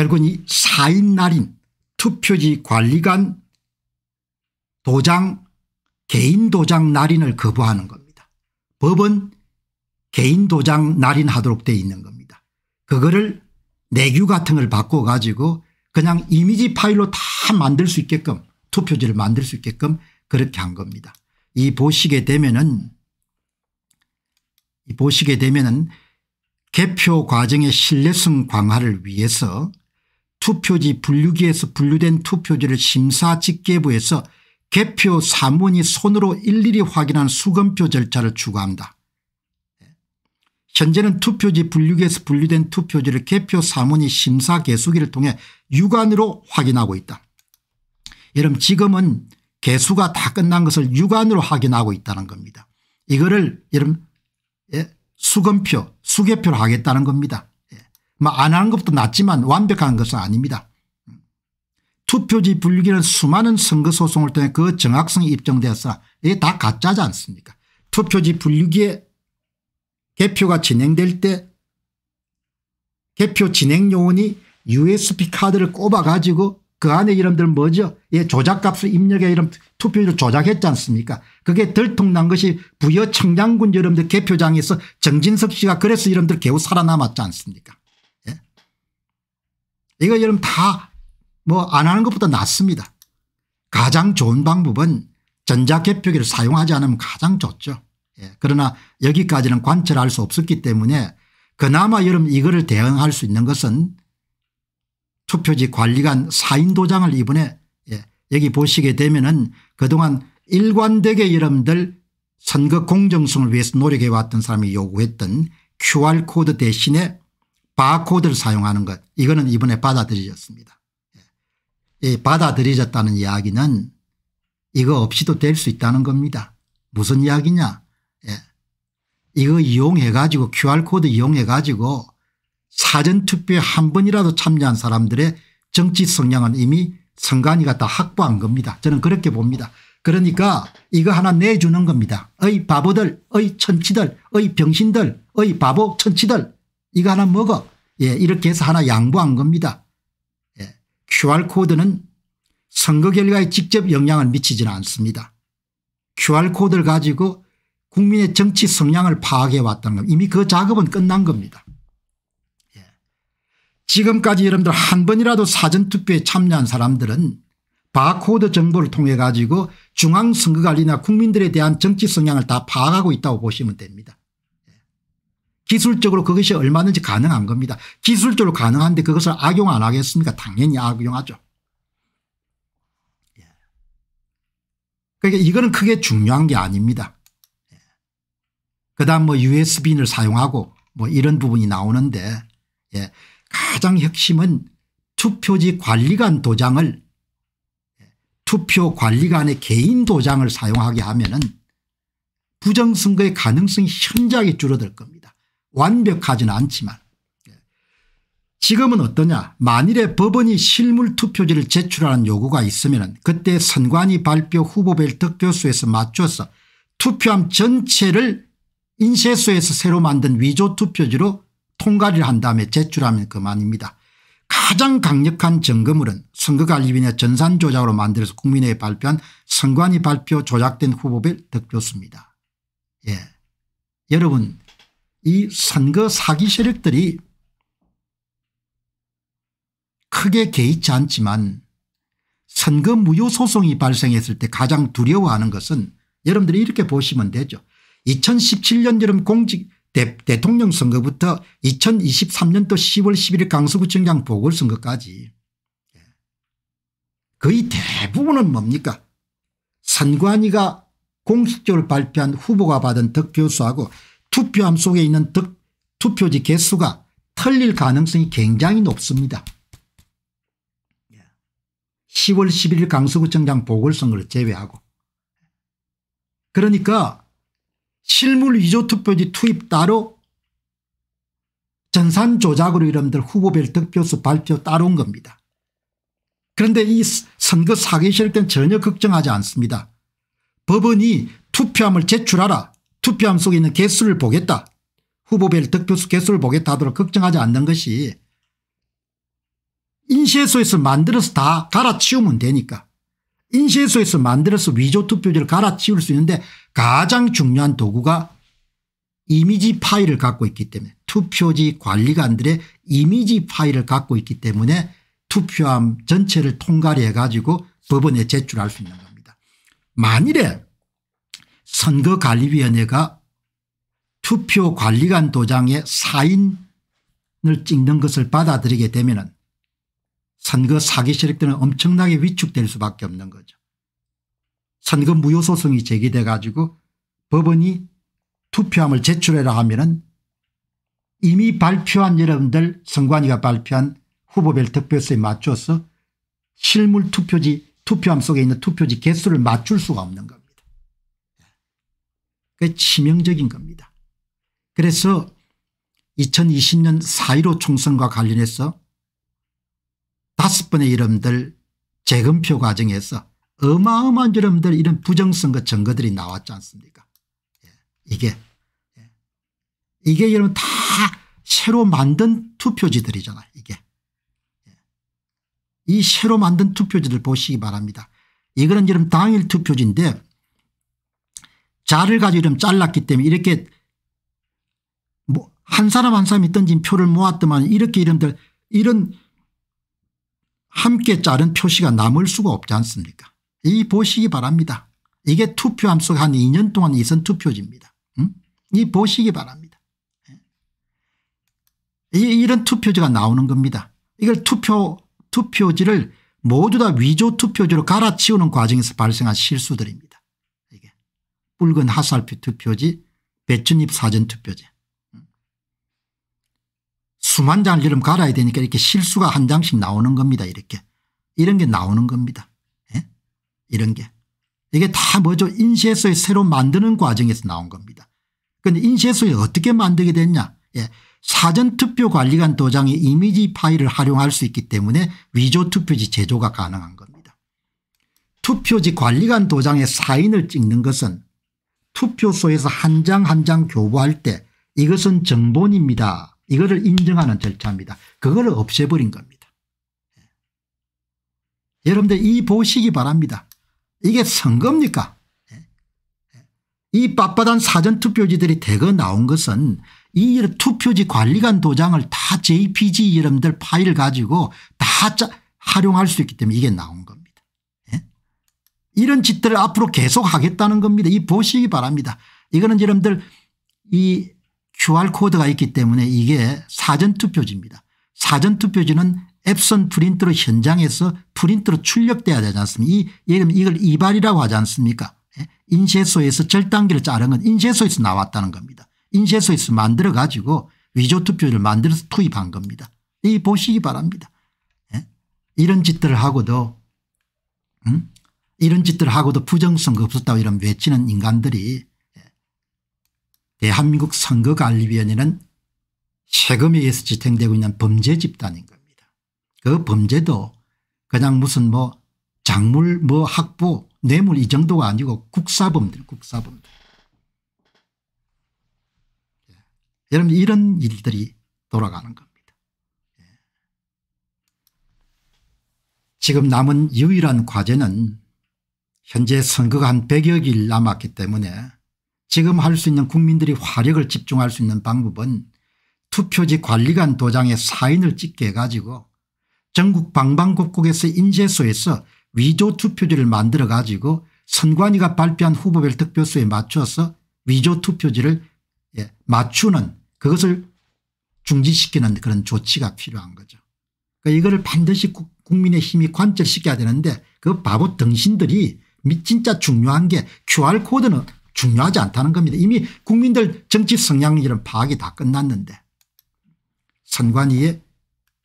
결국은 이 4인 날인 투표지 관리관 도장 개인 도장 날인을 거부하는 겁니다. 법은 개인 도장 날인하도록 돼 있는 겁니다. 그거를 내규 같은 걸 바꿔 가지고 그냥 이미지 파일로 다 만들 수 있게끔 투표지를 만들 수 있게끔 그렇게 한 겁니다. 이 보시게 되면은 이 보시게 되면은 개표 과정의 신뢰성 강화를 위해서 투표지 분류기에서 분류된 투표지를 심사집계부에서 개표 사무원이 손으로 일일이 확인한 수검표 절차를 추구한다. 현재는 투표지 분류기에서 분류된 투표지를 개표 사무원이 심사 개수기를 통해 육안으로 확인하고 있다. 여러분 지금은 개수가 다 끝난 것을 육안으로 확인하고 있다는 겁니다. 이거를 여러분 예, 수검표 수개표를 하겠다는 겁니다. 뭐안 하는 것도 낫지만 완벽한 것은 아닙니다. 투표지 분류기는 수많은 선거 소송을 통해 그 정확성이 입증되었어 이게 다 가짜지 않습니까 투표지 분류기에 개표가 진행될 때 개표 진행 요원이 usb 카드를 꼽아 가지고 그 안에 이름들 뭐죠 예, 조작값을 입력해 이름 투표지를 조작했지 않습니까 그게 들통난 것이 부여 청장군 여러분들 개표장에서 정진석 씨가 그래서 이름들 겨우 살아남았지 않습니까 이거 여러분 다 뭐 안 하는 것보다 낫습니다. 가장 좋은 방법은 전자개표기를 사용하지 않으면 가장 좋죠. 예. 그러나 여기까지는 관찰할 수 없었기 때문에 그나마 여러분 이거를 대응할 수 있는 것은 투표지 관리관 사인 도장을 이번에 예. 여기 보시게 되면은 그동안 일관되게 여러분들 선거 공정성을 위해서 노력해왔던 사람이 요구했던 QR코드 대신에 바코드를 사용하는 것 이거는 이번에 받아들여졌습니다. 예. 이 받아들여졌다는 이야기는 이거 없이도 될 수 있다는 겁니다. 무슨 이야기냐 예. 이거 이용해 가지고 QR코드 이용해 가지고 사전투표에 한 번이라도 참여한 사람들의 정치 성향은 이미 선관위가 다 확보한 겁니다. 저는 그렇게 봅니다. 그러니까 이거 하나 내주는 겁니다. 의 바보들 의 천치들 의 병신들 의 바보 천치들 이거 하나 먹어. 예, 이렇게 해서 하나 양보한 겁니다. 예, QR코드는 선거 결과에 직접 영향을 미치지는 않습니다. QR코드를 가지고 국민의 정치 성향을 파악해 왔다는 겁니다. 이미 그 작업은 끝난 겁니다. 예. 지금까지 여러분들 한 번이라도 사전투표에 참여한 사람들은 바코드 정보를 통해 가지고 중앙선거관리나 국민들에 대한 정치 성향을 다 파악하고 있다고 보시면 됩니다. 기술적으로 그것이 얼마든지 가능한 겁니다. 기술적으로 가능한데 그것을 악용 안 하겠습니까? 당연히 악용하죠. 예. 그러니까 이거는 크게 중요한 게 아닙니다. 예. 그 다음 뭐 USB를 사용하고 뭐 이런 부분이 나오는데 예. 가장 핵심은 투표지 관리관 도장을 예. 투표 관리관의 개인 도장을 사용하게 하면 은 부정선거의 가능성이 현저하게 줄어들 겁니다. 완벽하지는 않지만 예. 지금은 어떠냐 만일에 법원이 실물투표지를 제출하는 요구가 있으면 그때 선관위 발표 후보별 득표수에서 맞춰서 투표함 전체를 인쇄소에서 새로 만든 위조투표지로 통과를 한 다음에 제출하면 그만입니다. 가장 강력한 점검물은 선거관리위원회 전산조작으로 만들어서 국민회에 발표한 선관위 발표 조작된 후보별 득표수입니다. 예. 여러분 이 선거 사기 세력들이 크게 개의치 않지만 선거 무효 소송이 발생했을 때 가장 두려워하는 것은 여러분들이 이렇게 보시면 되죠. 2017년 여름 공직 대, 대통령 선거부터 2023년도 10월 11일 강서구청장 보궐선거까지 거의 대부분은 뭡니까 선관위가 공식적으로 발표한 후보가 받은 덕 교수하고 투표함 속에 있는 득, 투표지 개수가 틀릴 가능성이 굉장히 높습니다. 10월 11일 강서구청장 보궐선거를 제외하고 그러니까 실물 위조 투표지 투입 따로 전산 조작으로 이름들 후보별 득표수 발표 따로 온 겁니다. 그런데 이 선거 사기실 때 전혀 걱정하지 않습니다. 법원이 투표함을 제출하라 투표함 속에 있는 개수를 보겠다. 후보별 득표수 개수를 보겠다 하도록 걱정하지 않는 것이 인쇄소에서 만들어서 다 갈아치우면 되니까 인쇄소에서 만들어서 위조 투표지를 갈아치울 수 있는데 가장 중요한 도구가 이미지 파일을 갖고 있기 때문에 투표지 관리관들의 이미지 파일을 갖고 있기 때문에 투표함 전체를 통과를 해가지고 법원에 제출할 수 있는 겁니다. 만일에 선거관리위원회가 투표관리관 도장에 사인을 찍는 것을 받아들이게 되면 은 선거 사기 세력들은 엄청나게 위축될 수밖에 없는 거죠. 선거 무효소송이 제기돼 가지고 법원이 투표함을 제출해라 하면은 이미 발표한 여러분들 선관위가 발표한 후보별 득표수에 맞춰서 실물 투표지 투표함 속에 있는 투표지 개수를 맞출 수가 없는 겁니다. 그게 치명적인 겁니다. 그래서 2020년 4.15 총선과 관련해서 다섯 번의 이름들 재검표 과정에서 어마어마한 이름들 이런 부정선거 증거들이 나왔지 않습니까 예, 이게 예. 이게 여러분 다 새로 만든 투표지들이잖아 요 이게 예. 이 새로 만든 투표지들 보시기 바랍니다. 이거는 여러분 당일 투표지인데 자를 가지고 이름 잘랐기 때문에 이렇게 뭐 한 사람 한 사람이 던진 표를 모았더만 이렇게 이름들 이런 함께 자른 표시가 남을 수가 없지 않습니까 이 보시기 바랍니다. 이게 투표함 속 한 2년 동안 이선 투표지입니다. 음? 이 보시기 바랍니다. 예. 이, 이런 투표지가 나오는 겁니다. 이걸 투표 투표지를 모두 다 위조 투표지로 갈아치우는 과정에서 발생한 실수들입니다. 붉은 하살표 투표지 배춧잎 사전 투표지 수만 장을 이름 갈아야 되니까 이렇게 실수가 한 장씩 나오는 겁니다 이렇게 이런 게 나오는 겁니다 예? 이런 게 이게 다 뭐죠 인쇄소에 새로 만드는 과정에서 나온 겁니다 그런데 인쇄소에 어떻게 만들게 됐냐 예. 사전투표관리관 도장의 이미지 파일을 활용할 수 있기 때문에 위조투표지 제조가 가능한 겁니다. 투표지 관리관 도장에 사인을 찍는 것은 투표소에서 한 장 한 장 교부할 때 이것은 정본입니다. 이거를 인정하는 절차입니다. 그거 없애버린 겁니다. 예. 여러분들 이 보시기 바랍니다. 이게 선거입니까? 예. 예. 이 빳빳한 사전투표지들이 대거 나온 것은 이 투표지 관리관 도장을 다 JPG 여러분들 파일 가지고 다 활용할 수 있기 때문에 이게 나온 겁니다. 이런 짓들을 앞으로 계속 하겠다는 겁니다. 이 보시기 바랍니다. 이거는 여러분들 이 QR코드가 있기 때문에 이게 사전투표지입니다. 사전투표지는 앱선 프린트로 현장에서 프린트로 출력돼야 되지 않습니까 이, 이걸 이발이라고 하지 않습니까 예? 인쇄소에서 절단기를 자른 건 인쇄소에서 나왔다는 겁니다. 인쇄소에서 만들어 가지고 위조투표를 만들어서 투입한 겁니다. 이 보시기 바랍니다. 예? 이런 짓들을 하고도 응? 음? 이런 짓들 하고도 부정선거 없었다고 이런 외치는 인간들이 대한민국 선거관리위원회는 세금에 의해서 지탱되고 있는 범죄 집단인 겁니다. 그 범죄도 그냥 무슨 뭐 작물 뭐 학부 뇌물 이 정도가 아니고 국사범들 국사범들. 예. 여러분 이런 일들이 돌아가는 겁니다. 예. 지금 남은 유일한 과제는 현재 선거가 한 100여일 남았기 때문에 지금 할 수 있는 국민들이 화력을 집중할 수 있는 방법은 투표지 관리관 도장에 사인을 찍게 해가지고 전국 방방곡곡에서 인재소에서 위조 투표지를 만들어 가지고 선관위가 발표한 후보별 득표수에 맞춰서 위조 투표지를 예, 맞추는 그것을 중지시키는 그런 조치가 필요한 거죠. 그러니까 이거를 반드시 국민의 힘이 관철시켜야 되는데 그 바보 등신들이 진짜 중요한 게 QR코드는 중요하지 않다는 겁니다. 이미 국민들 정치 성향 이런 파악이 다 끝났는데 선관위의